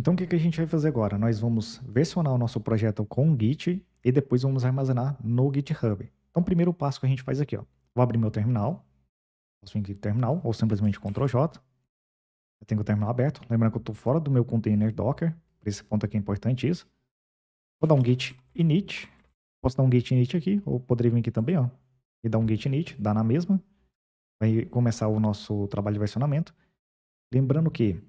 Então o que, que a gente vai fazer agora? Nós vamos versionar o nosso projeto com o Git e depois vamos armazenar no GitHub. Então o primeiro passo que a gente faz aqui, ó. vou abrir meu terminal, posso vir aqui terminal, ou simplesmente Ctrl J. Eu tenho o terminal aberto, lembrando que eu estou fora do meu container Docker, por esse ponto aqui é importante isso. Vou dar um git init, posso dar um git init aqui, ou poderia vir aqui também, ó, e dar um git init, dá na mesma. Vai começar o nosso trabalho de versionamento. Lembrando que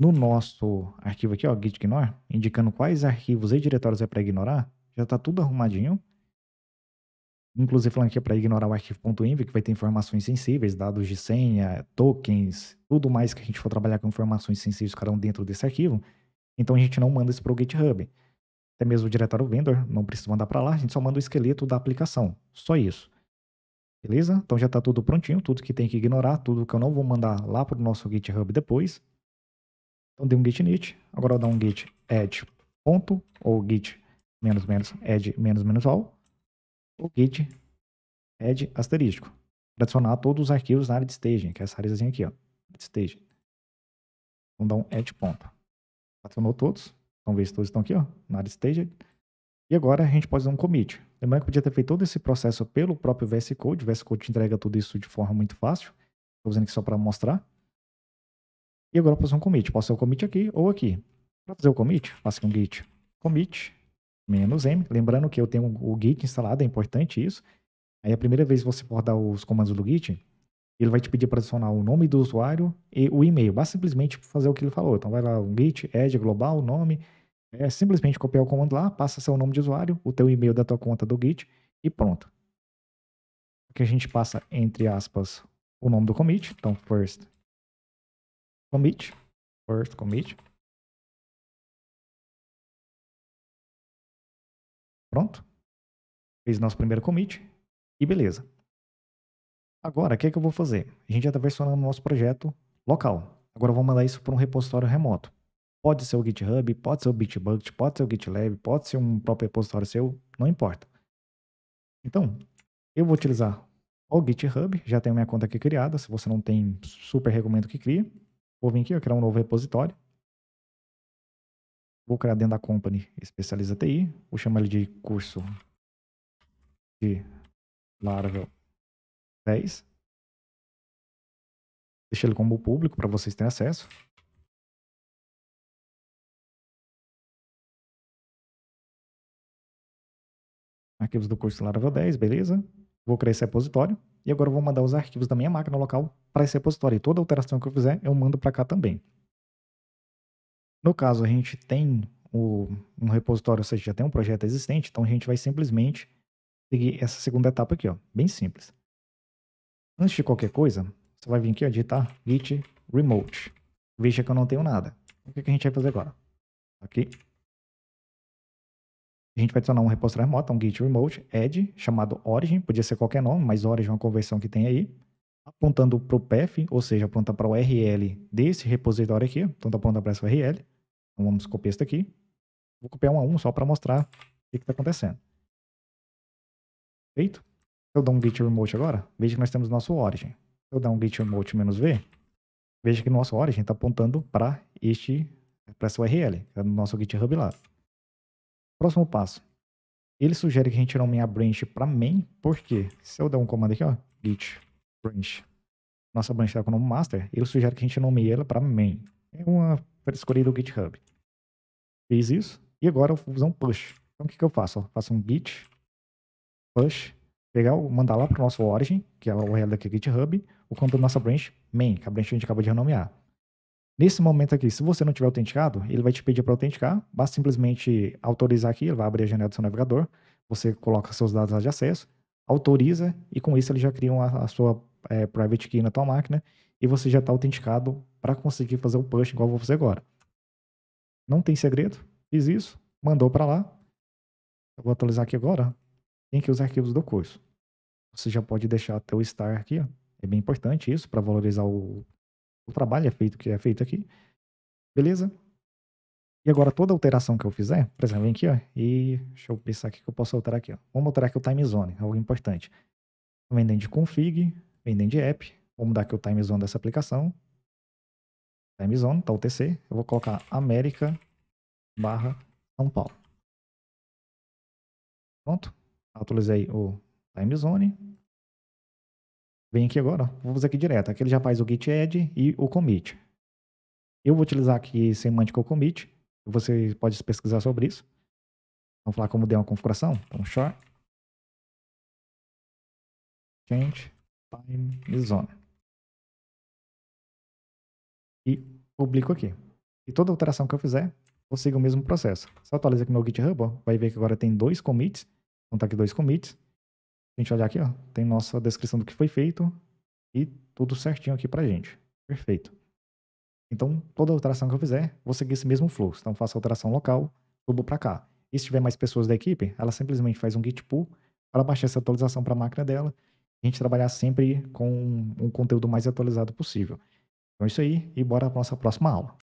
no nosso arquivo aqui, ó, gitignore indicando quais arquivos e diretórios é para ignorar, já está tudo arrumadinho. Inclusive falando aqui é para ignorar o arquivo.env, que vai ter informações sensíveis, dados de senha, tokens, tudo mais que a gente for trabalhar com informações sensíveis ficarão dentro desse arquivo. Então a gente não manda isso para o GitHub. Até mesmo o diretório vendor não precisa mandar para lá, a gente só manda o esqueleto da aplicação. Só isso. Beleza? Então já está tudo prontinho, tudo que tem que ignorar, tudo que eu não vou mandar lá para o nosso GitHub depois. Então dei um git init, agora eu vou dar um git add ponto, ou git menos menos add menos menos all, ou git add asterístico, para adicionar todos os arquivos na área de staging, que é essa áreazinha aqui, ó, de staging. Então dá um add ponto. Adicionou todos, Vamos então, ver se todos estão aqui, ó, na área de staging. E agora a gente pode fazer um commit. Lembrando que podia ter feito todo esse processo pelo próprio VS Code. O VS Code te entrega tudo isso de forma muito fácil. Estou usando aqui só para mostrar. E agora eu posso fazer um commit. Posso fazer o um commit aqui ou aqui. Para fazer o commit, faço um git commit menos m. Lembrando que eu tenho o git instalado, é importante isso. Aí a primeira vez que você for dar os comandos do git, ele vai te pedir para adicionar o nome do usuário e o e-mail. Basta simplesmente fazer o que ele falou. Então vai lá, um git, add global, nome. É simplesmente copiar o comando lá, passa seu nome de usuário, o teu e-mail da tua conta do git e pronto. Aqui a gente passa entre aspas o nome do commit. Então first commit, first commit. Pronto. Fez nosso primeiro commit e beleza. Agora, o que, é que eu vou fazer? A gente já está versionando o nosso projeto local. Agora eu vou mandar isso para um repositório remoto. Pode ser o GitHub, pode ser o Bitbucket, pode ser o GitLab, pode ser um próprio repositório seu, não importa. Então, eu vou utilizar o GitHub, já tenho minha conta aqui criada, se você não tem, super recomendo que crie. Vou vir aqui, ó, criar um novo repositório. Vou criar dentro da company especializa TI. Vou chamar ele de curso de Laravel 10. Deixa ele como público para vocês terem acesso. Arquivos do curso Laravel 10, beleza? Vou criar esse repositório e agora eu vou mandar os arquivos da minha máquina local para esse repositório. E toda alteração que eu fizer, eu mando para cá também. No caso, a gente tem o, um repositório, ou seja, já tem um projeto existente, então a gente vai simplesmente seguir essa segunda etapa aqui, ó, bem simples. Antes de qualquer coisa, você vai vir aqui, ó, git remote. Veja que eu não tenho nada. O que, que a gente vai fazer agora? Aqui, a gente vai adicionar um repositório remoto, um git remote, add, chamado origin, podia ser qualquer nome, mas origin é uma conversão que tem aí, apontando para o path, ou seja, aponta para o URL desse repositório aqui, então tá apontando para essa URL, então vamos copiar isso daqui, vou copiar um a um só para mostrar o que está acontecendo. Feito? eu dou um git remote agora, veja que nós temos nosso origin. eu dar um git remote v, veja que nosso origin está apontando para este, para essa URL, que é no nosso GitHub lá. Próximo passo. Ele sugere que a gente nomeie a branch para main, porque se eu der um comando aqui, ó, git branch, nossa branch está com o nome master, ele sugere que a gente nomeie ela para main. É uma escolha do GitHub. Fiz isso, e agora eu vou usar um push. Então o que, que eu faço? Eu faço um git push, pegar, mandar lá para o nosso origin, que é o URL daqui é GitHub, o comando da nossa branch main, que é a branch a gente acabou de renomear. Nesse momento aqui, se você não tiver autenticado, ele vai te pedir para autenticar. Basta simplesmente autorizar aqui, ele vai abrir a janela do seu navegador. Você coloca seus dados de acesso, autoriza e com isso ele já cria uma, a sua é, private key na tua máquina e você já está autenticado para conseguir fazer o push igual eu vou fazer agora. Não tem segredo, fiz isso, mandou para lá. Eu vou atualizar aqui agora. Tem que os arquivos do curso. Você já pode deixar o star aqui, ó. é bem importante isso para valorizar o o trabalho é feito que é feito aqui. Beleza? E agora toda alteração que eu fizer, por exemplo, vem aqui, ó, e deixa eu pensar aqui que eu posso alterar aqui, ó. Vamos alterar aqui o time zone, algo importante. Vem dentro de config, vem dentro de app, vou mudar aqui o time zone dessa aplicação. Time zone, tá o TC, eu vou colocar América barra São Paulo. Pronto, atualizei o time zone. Vem aqui agora, ó. fazer aqui direto. Aqui ele já faz o git add e o commit. Eu vou utilizar aqui semântico commit. Você pode pesquisar sobre isso. Vamos falar como deu uma configuração. Então, short change time zone. E publico aqui. E toda alteração que eu fizer, eu sigo o mesmo processo. Se eu aqui meu GitHub, ó, vai ver que agora tem dois commits. Então tá aqui dois commits a gente olhar aqui, ó, tem nossa descrição do que foi feito e tudo certinho aqui pra gente. Perfeito. Então, toda alteração que eu fizer, vou seguir esse mesmo fluxo. Então, faço a alteração local, subo para cá. E se tiver mais pessoas da equipe, ela simplesmente faz um git pull para baixar essa atualização para a máquina dela a gente trabalhar sempre com um conteúdo mais atualizado possível. Então é isso aí e bora para nossa próxima aula.